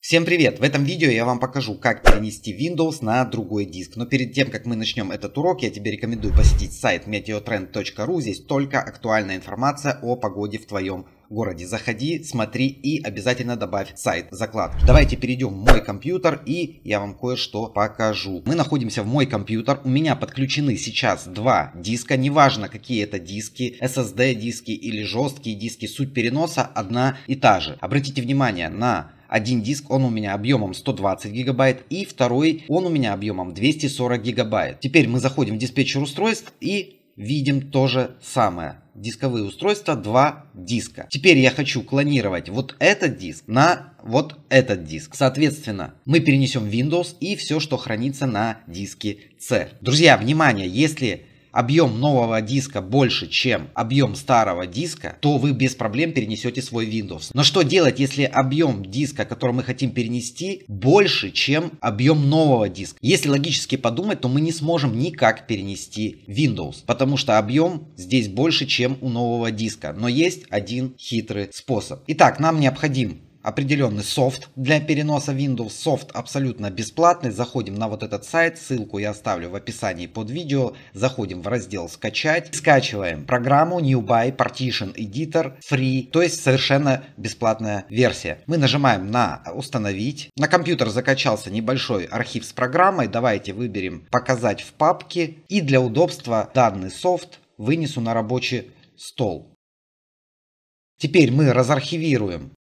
Всем привет! В этом видео я вам покажу, как перенести Windows на другой диск. Но перед тем, как мы начнем этот урок, я тебе рекомендую посетить сайт meteotrend.ru. Здесь только актуальная информация о погоде в твоем городе. Заходи, смотри и обязательно добавь сайт заклад. Давайте перейдем в мой компьютер и я вам кое-что покажу. Мы находимся в мой компьютер. У меня подключены сейчас два диска. Неважно, какие это диски, SSD диски или жесткие диски. Суть переноса одна и та же. Обратите внимание на один диск, он у меня объемом 120 гигабайт, и второй, он у меня объемом 240 гигабайт. Теперь мы заходим в диспетчер устройств и видим то же самое. Дисковые устройства, два диска. Теперь я хочу клонировать вот этот диск на вот этот диск. Соответственно, мы перенесем Windows и все, что хранится на диске C. Друзья, внимание, если объем нового диска больше, чем объем старого диска, то вы без проблем перенесете свой Windows. Но что делать, если объем диска, который мы хотим перенести, больше, чем объем нового диска? Если логически подумать, то мы не сможем никак перенести Windows, потому что объем здесь больше, чем у нового диска. Но есть один хитрый способ. Итак, нам необходим определенный софт для переноса Windows. Софт абсолютно бесплатный. Заходим на вот этот сайт, ссылку я оставлю в описании под видео. Заходим в раздел «Скачать», скачиваем программу New Buy Partition Editor Free, то есть совершенно бесплатная версия. Мы нажимаем на «Установить». На компьютер закачался небольшой архив с программой. Давайте выберем «Показать в папке» и для удобства данный софт вынесу на рабочий стол. Теперь мы разархивируем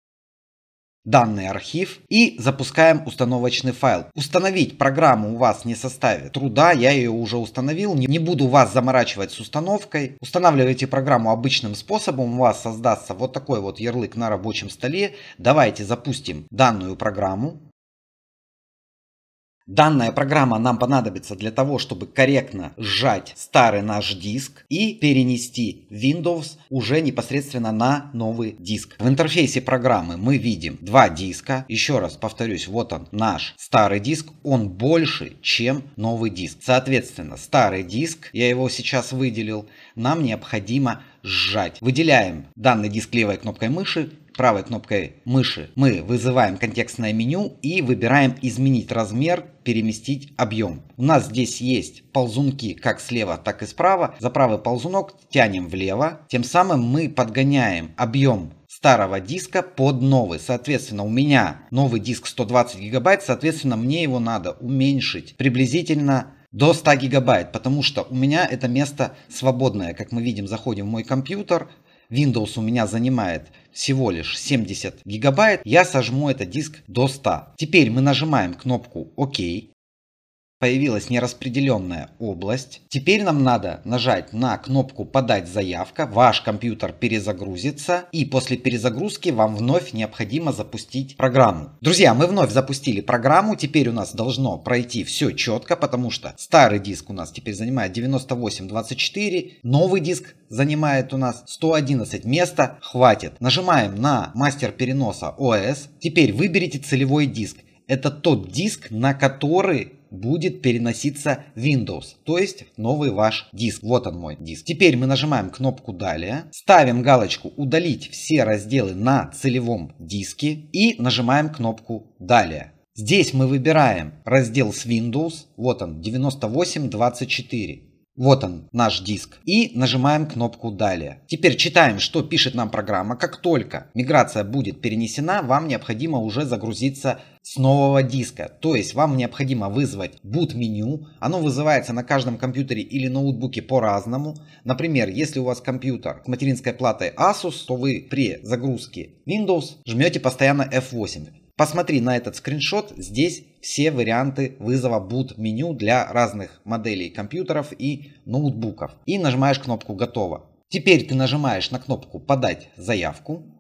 данный архив и запускаем установочный файл. Установить программу у вас не составит труда, я ее уже установил, не, буду вас заморачивать с установкой. Устанавливайте программу обычным способом, у вас создастся вот такой вот ярлык на рабочем столе. Давайте запустим данную программу. Данная программа нам понадобится для того, чтобы корректно сжать старый наш диск и перенести Windows уже непосредственно на новый диск. В интерфейсе программы мы видим два диска. Еще раз повторюсь, вот он наш старый диск. Он больше, чем новый диск. Соответственно, старый диск, я его сейчас выделил, нам необходимо сжать. Выделяем данный диск левой кнопкой мыши правой кнопкой мыши мы вызываем контекстное меню и выбираем изменить размер, переместить объем. У нас здесь есть ползунки как слева, так и справа. За правый ползунок тянем влево. Тем самым мы подгоняем объем старого диска под новый. Соответственно, у меня новый диск 120 гигабайт, соответственно, мне его надо уменьшить приблизительно до 100 гигабайт, потому что у меня это место свободное. Как мы видим, заходим в мой компьютер, Windows у меня занимает всего лишь 70 гигабайт, я сожму этот диск до 100. Теперь мы нажимаем кнопку ОК появилась нераспределенная область. Теперь нам надо нажать на кнопку «Подать заявка», ваш компьютер перезагрузится, и после перезагрузки вам вновь необходимо запустить программу. Друзья, мы вновь запустили программу, теперь у нас должно пройти все четко, потому что старый диск у нас теперь занимает 98.24, новый диск занимает у нас 111 места, хватит. Нажимаем на мастер переноса ОС, теперь выберите целевой диск. Это тот диск, на который будет переноситься Windows, то есть новый ваш диск. Вот он мой диск. Теперь мы нажимаем кнопку «Далее», ставим галочку «Удалить все разделы на целевом диске» и нажимаем кнопку «Далее». Здесь мы выбираем раздел с Windows, вот он, 9824. Вот он, наш диск. И нажимаем кнопку «Далее». Теперь читаем, что пишет нам программа. Как только миграция будет перенесена, вам необходимо уже загрузиться с нового диска. То есть вам необходимо вызвать boot меню. Оно вызывается на каждом компьютере или ноутбуке по-разному. Например, если у вас компьютер с материнской платой Asus, то вы при загрузке Windows жмете постоянно F8. Посмотри на этот скриншот, здесь все варианты вызова boot меню для разных моделей компьютеров и ноутбуков. И нажимаешь кнопку «Готово». Теперь ты нажимаешь на кнопку «Подать заявку»,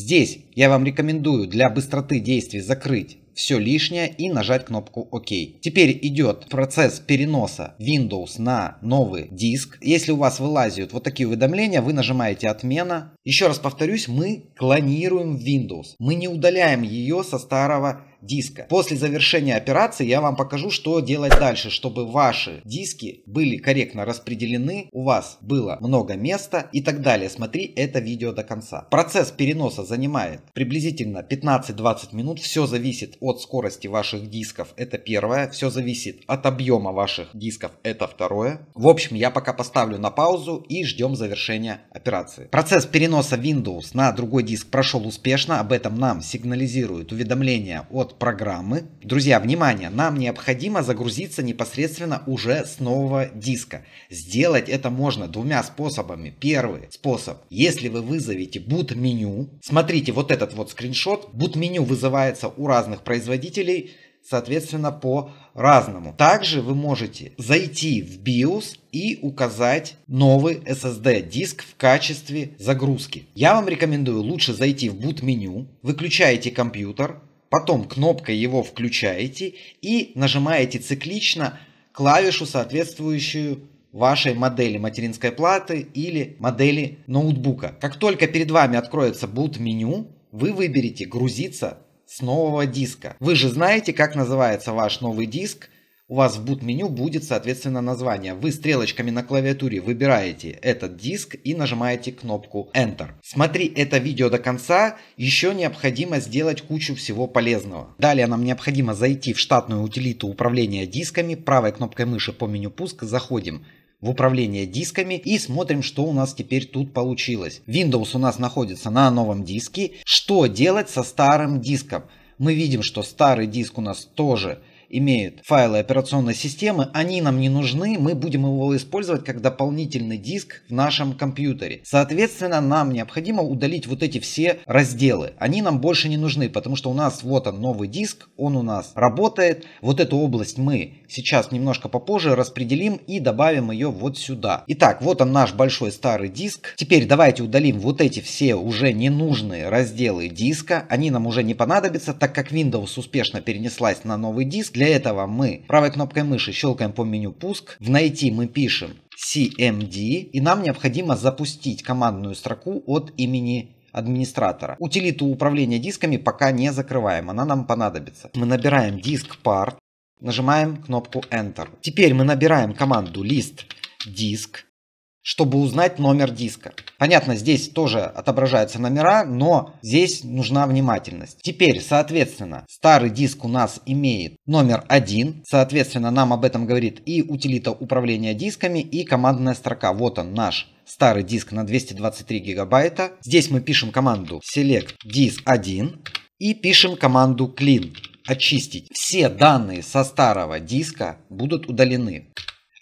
Здесь я вам рекомендую для быстроты действий закрыть все лишнее и нажать кнопку ОК. Теперь идет процесс переноса Windows на новый диск. Если у вас вылазят вот такие уведомления, вы нажимаете отмена. Еще раз повторюсь, мы клонируем Windows. Мы не удаляем ее со старого диска. После завершения операции я вам покажу, что делать дальше, чтобы ваши диски были корректно распределены, у вас было много места и так далее. Смотри это видео до конца. Процесс переноса занимает приблизительно 15-20 минут. Все зависит от скорости ваших дисков, это первое. Все зависит от объема ваших дисков, это второе. В общем, я пока поставлю на паузу и ждем завершения операции. Процесс переноса Windows на другой диск прошел успешно. Об этом нам сигнализирует уведомление от от программы. Друзья, внимание, нам необходимо загрузиться непосредственно уже с нового диска. Сделать это можно двумя способами. Первый способ, если вы вызовете boot меню, смотрите вот этот вот скриншот, boot меню вызывается у разных производителей, соответственно, по разному. Также вы можете зайти в BIOS и указать новый SSD диск в качестве загрузки. Я вам рекомендую лучше зайти в boot меню, выключаете компьютер, Потом кнопкой его включаете и нажимаете циклично клавишу, соответствующую вашей модели материнской платы или модели ноутбука. Как только перед вами откроется boot-меню, вы выберете «Грузиться с нового диска». Вы же знаете, как называется ваш новый диск – у вас в бут меню будет, соответственно, название. Вы стрелочками на клавиатуре выбираете этот диск и нажимаете кнопку Enter. Смотри это видео до конца, еще необходимо сделать кучу всего полезного. Далее нам необходимо зайти в штатную утилиту управления дисками, правой кнопкой мыши по меню пуск заходим в управление дисками и смотрим, что у нас теперь тут получилось. Windows у нас находится на новом диске. Что делать со старым диском? Мы видим, что старый диск у нас тоже имеют файлы операционной системы, они нам не нужны, мы будем его использовать как дополнительный диск в нашем компьютере. Соответственно, нам необходимо удалить вот эти все разделы. Они нам больше не нужны, потому что у нас вот он новый диск, он у нас работает. Вот эту область мы сейчас немножко попозже распределим и добавим ее вот сюда. Итак, вот он наш большой старый диск. Теперь давайте удалим вот эти все уже ненужные разделы диска. Они нам уже не понадобятся, так как Windows успешно перенеслась на новый диск. Для этого мы правой кнопкой мыши щелкаем по меню «Пуск». В «Найти» мы пишем «CMD». Эм и нам необходимо запустить командную строку от имени администратора. Утилиту управления дисками пока не закрываем, она нам понадобится. Мы набираем диск part, нажимаем кнопку Enter. Теперь мы набираем команду list диск чтобы узнать номер диска. Понятно, здесь тоже отображаются номера, но здесь нужна внимательность. Теперь, соответственно, старый диск у нас имеет номер 1, соответственно, нам об этом говорит и утилита управления дисками, и командная строка. Вот он, наш старый диск на 223 гигабайта. Здесь мы пишем команду select disk 1 и пишем команду clean очистить. Все данные со старого диска будут удалены.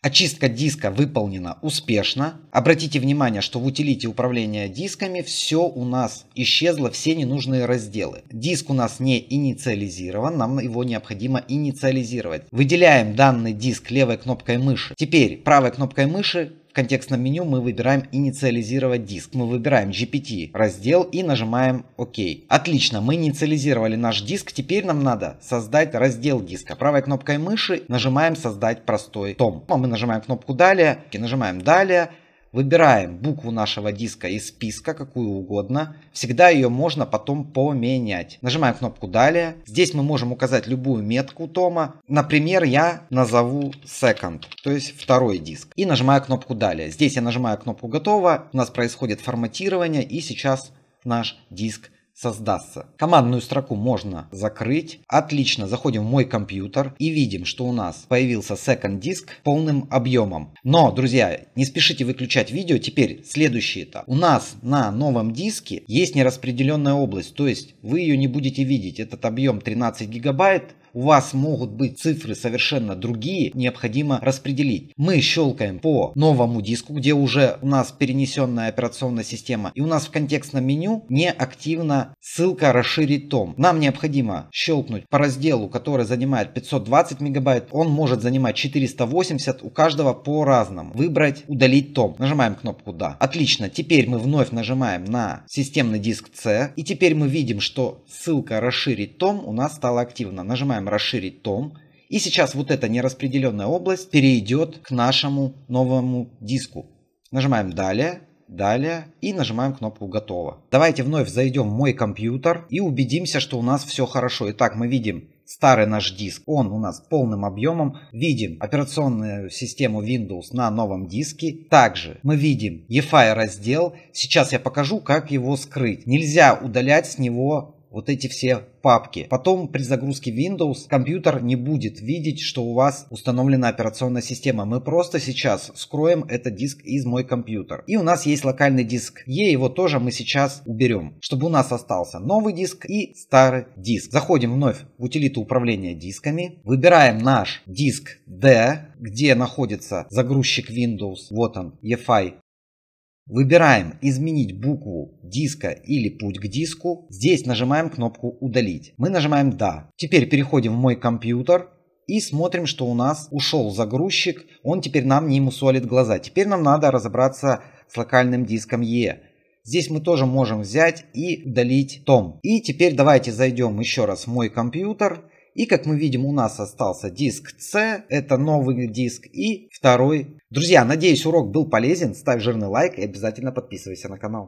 Очистка диска выполнена успешно. Обратите внимание, что в утилите управления дисками все у нас исчезло, все ненужные разделы. Диск у нас не инициализирован, нам его необходимо инициализировать. Выделяем данный диск левой кнопкой мыши. Теперь правой кнопкой мыши контекстном меню мы выбираем «Инициализировать диск». Мы выбираем GPT раздел и нажимаем «Ок». Отлично, мы инициализировали наш диск. Теперь нам надо создать раздел диска. Правой кнопкой мыши нажимаем «Создать простой том». А мы нажимаем кнопку «Далее» и нажимаем «Далее». Выбираем букву нашего диска из списка, какую угодно. Всегда ее можно потом поменять. Нажимаем кнопку «Далее». Здесь мы можем указать любую метку тома. Например, я назову «Second», то есть второй диск. И нажимаю кнопку «Далее». Здесь я нажимаю кнопку «Готово». У нас происходит форматирование и сейчас наш диск создастся. Командную строку можно закрыть. Отлично, заходим в мой компьютер и видим, что у нас появился second диск полным объемом. Но, друзья, не спешите выключать видео. Теперь следующий этап. У нас на новом диске есть нераспределенная область, то есть вы ее не будете видеть. Этот объем 13 гигабайт, у вас могут быть цифры совершенно другие, необходимо распределить. Мы щелкаем по новому диску, где уже у нас перенесенная операционная система, и у нас в контекстном меню не активна ссылка «Расширить том». Нам необходимо щелкнуть по разделу, который занимает 520 мегабайт, он может занимать 480, у каждого по-разному. Выбрать «Удалить том». Нажимаем кнопку «Да». Отлично, теперь мы вновь нажимаем на системный диск C, и теперь мы видим, что ссылка «Расширить том» у нас стала активна. Нажимаем желаем расширить том, и сейчас вот эта нераспределенная область перейдет к нашему новому диску. Нажимаем «Далее», «Далее» и нажимаем кнопку «Готово». Давайте вновь зайдем в мой компьютер и убедимся, что у нас все хорошо. Итак, мы видим старый наш диск, он у нас полным объемом. Видим операционную систему Windows на новом диске. Также мы видим EFI раздел. Сейчас я покажу, как его скрыть. Нельзя удалять с него вот эти все папки. Потом при загрузке Windows компьютер не будет видеть, что у вас установлена операционная система. Мы просто сейчас скроем этот диск из мой компьютер. И у нас есть локальный диск Е его тоже мы сейчас уберем, чтобы у нас остался новый диск и старый диск. Заходим вновь в утилиту управления дисками, выбираем наш диск D, где находится загрузчик Windows, вот он, EFI Выбираем «Изменить букву диска или путь к диску». Здесь нажимаем кнопку «Удалить». Мы нажимаем «Да». Теперь переходим в мой компьютер и смотрим, что у нас ушел загрузчик. Он теперь нам не мусолит глаза. Теперь нам надо разобраться с локальным диском E. Здесь мы тоже можем взять и удалить том. И теперь давайте зайдем еще раз в мой компьютер и, как мы видим, у нас остался диск C, это новый диск, и второй. Друзья, надеюсь, урок был полезен. Ставь жирный лайк и обязательно подписывайся на канал.